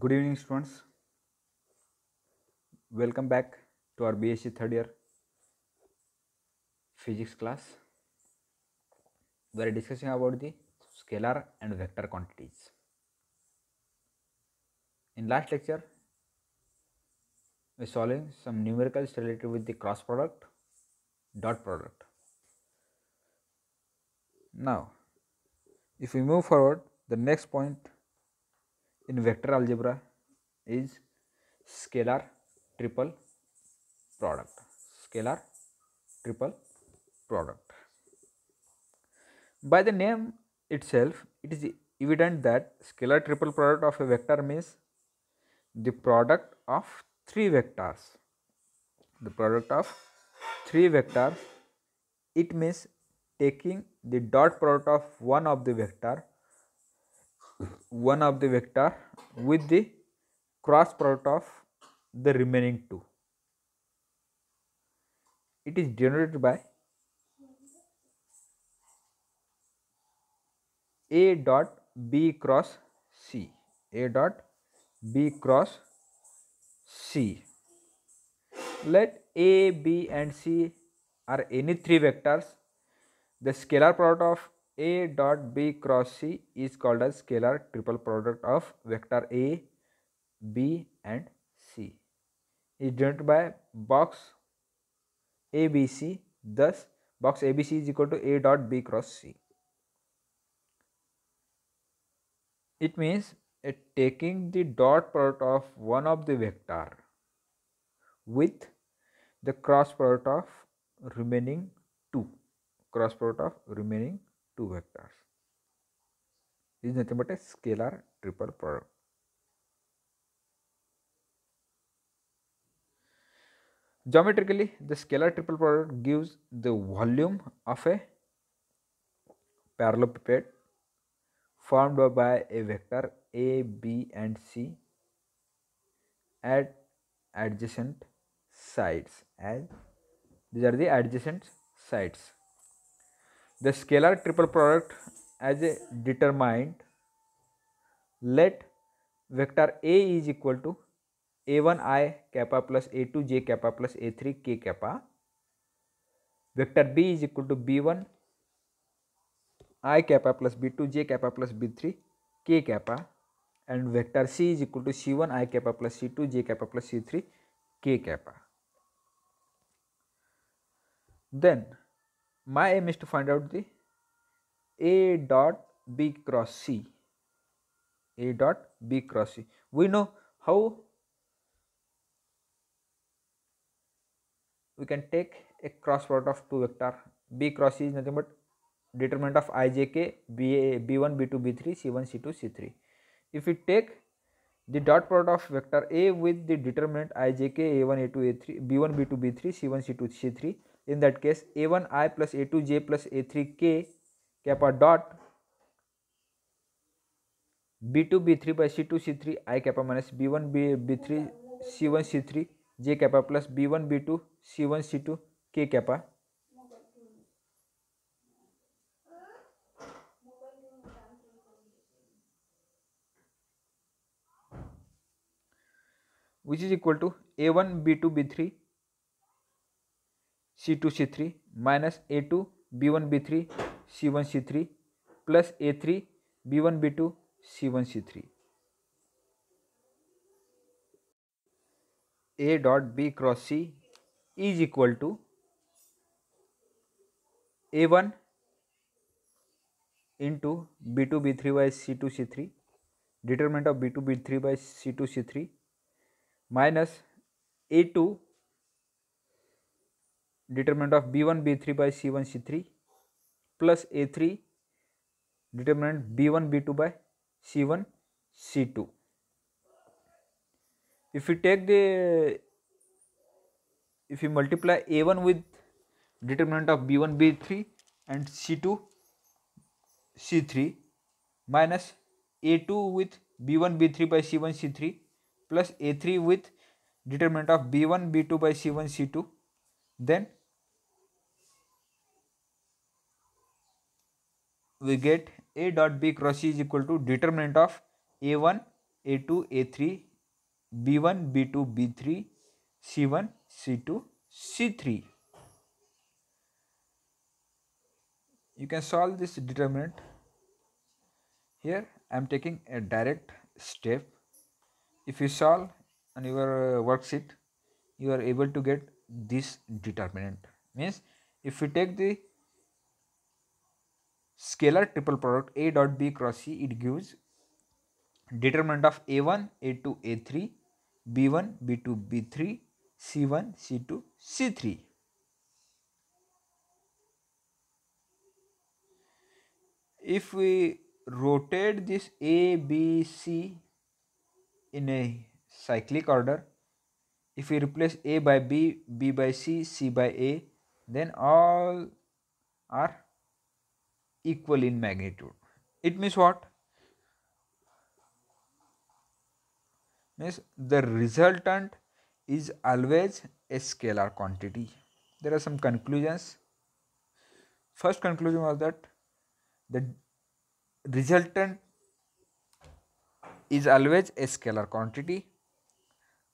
good evening students welcome back to our bsc third year physics class we are discussing about the scalar and vector quantities in last lecture we solving some numericals related with the cross product dot product now if we move forward the next point in vector algebra is scalar triple product scalar triple product by the name itself it is evident that scalar triple product of a vector means the product of three vectors the product of three vectors it means taking the dot product of one of the vector one of the vector with the cross product of the remaining two. It is generated by A dot B cross C. A dot B cross C. Let A, B and C are any three vectors. The scalar product of a dot B cross C is called as scalar triple product of vector A, B and C is joined by box ABC thus box ABC is equal to A dot B cross C. It means taking the dot product of one of the vector with the cross product of remaining two cross product of remaining two vectors is nothing but a scalar triple product. Geometrically, the scalar triple product gives the volume of a parallelepiped formed by a vector A, B and C at adjacent sides as these are the adjacent sides. the scalar triple product as a determinant let vector a is equal to a1 i kappa plus a2 j kappa plus a3 k kappa vector b is equal to b1 i kappa plus b2 j kappa plus b3 k kappa and vector c is equal to c1 i kappa plus c2 j kappa plus c3 k kappa then my aim is to find out the a dot b cross c a dot b cross c we know how we can take a cross product of two vector b cross c is nothing but determinant of ijk b1 b2 b3 c1 c2 c3 if we take the dot product of vector a with the determinant ijk a1 a2 a3 b1 b2 b3 c1 c2 c3 in that case a1i plus a2j plus a3k kappa dot b2 b3 by c2 c3 i kappa minus b1 b, b3 c1 c3 j kappa plus b1 b2 c1 c2 k kappa which is equal to a1 b2 b3 C two C three minus A two B one B three C one C three plus A three B one B two C one C three A dot B cross C is equal to A one into B two B three by C two C three determinant of B two B three by C two C three minus A two determinant of b1 b3 by c1 c3 plus a3 determinant b1 b2 by c1 c2 if we take the if we multiply a1 with determinant of b1 b3 and c2 c3 minus a2 with b1 b3 by c1 c3 plus a3 with determinant of b1 b2 by c1 c2 then we get A dot B cross C is equal to determinant of A1, A2, A3, B1, B2, B3, C1, C2, C3. You can solve this determinant. Here I am taking a direct step. If you solve on your uh, worksheet, you are able to get this determinant. Means if you take the scalar triple product a dot b cross c it gives determinant of a1 a2 a3 b1 b2 b3 c1 c2 c3 if we rotate this a b c in a cyclic order if we replace a by b b by c c by a then all are equal in magnitude. It means what? Means the resultant is always a scalar quantity. There are some conclusions. First conclusion was that the resultant is always a scalar quantity.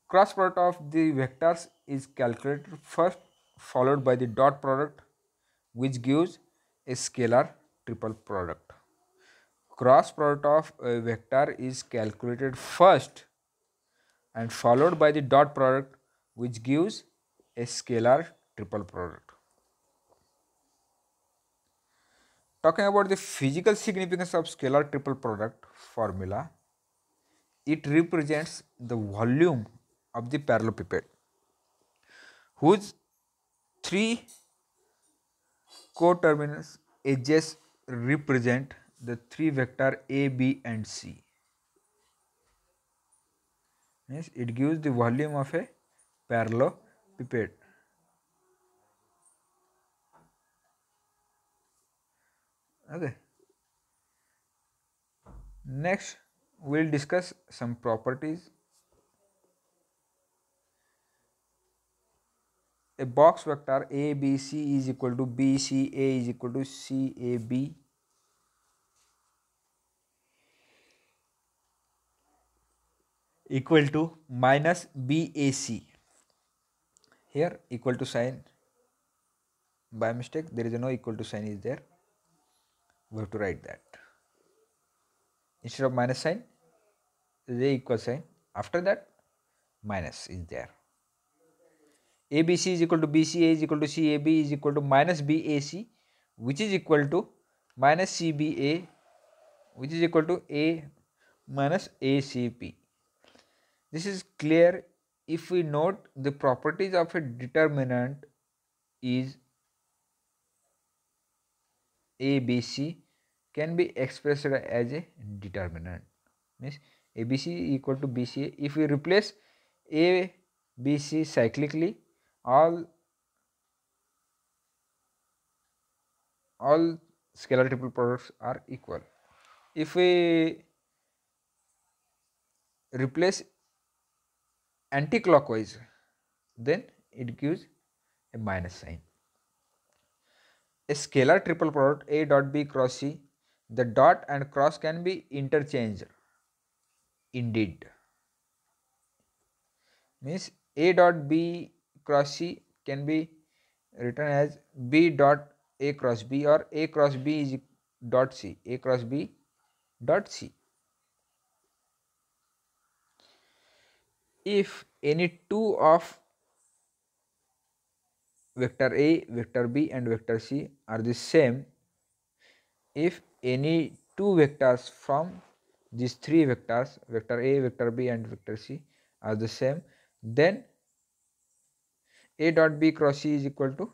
Cross product of the vectors is calculated first followed by the dot product which gives a scalar triple product cross product of a uh, vector is calculated first and followed by the dot product which gives a scalar triple product talking about the physical significance of scalar triple product formula it represents the volume of the parallelepiped whose three co co-terminus edges represent the three vector a b and c means it gives the volume of a parallelepiped okay next we'll discuss some properties a box vector ABC is equal to BCA is equal to CAB equal to minus BAC here equal to sign by mistake there is no equal to sign is there we have to write that instead of minus sign is a equal sign after that minus is there ABC is equal to BCA is equal to CAB is equal to minus BAC which is equal to minus CBA which is equal to A minus ACP. This is clear if we note the properties of a determinant is ABC can be expressed as a determinant means ABC equal to BCA if we replace ABC cyclically all all scalar triple products are equal. If we replace anticlockwise then it gives a minus sign. A scalar triple product A dot B cross C the dot and cross can be interchanged indeed means A dot B cross C can be written as B dot A cross B or A cross B is dot C, A cross B dot C. If any two of vector A, vector B and vector C are the same, if any two vectors from these three vectors, vector A, vector B and vector C are the same, then a dot b cross c is equal to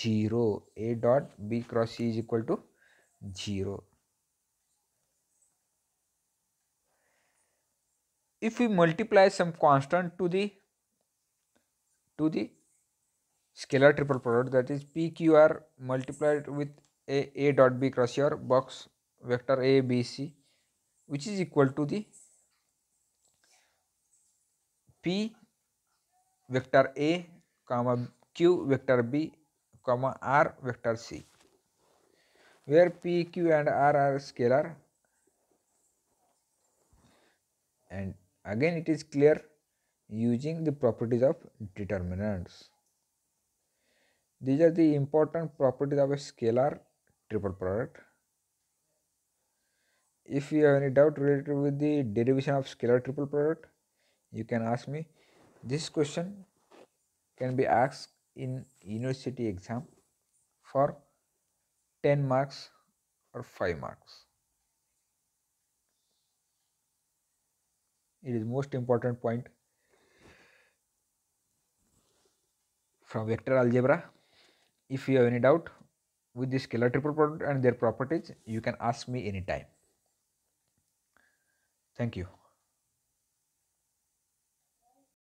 0 a dot b cross c is equal to 0 if we multiply some constant to the to the scalar triple product that is pqr multiplied with a a dot b cross your box vector a b c which is equal to the p vector A comma Q vector B comma R vector C where P, Q and R are scalar and again it is clear using the properties of determinants. These are the important properties of a scalar triple product. If you have any doubt related with the derivation of scalar triple product, you can ask me. This question can be asked in university exam for 10 marks or 5 marks. It is most important point from vector algebra. If you have any doubt with the scalar triple product and their properties, you can ask me anytime. Thank you.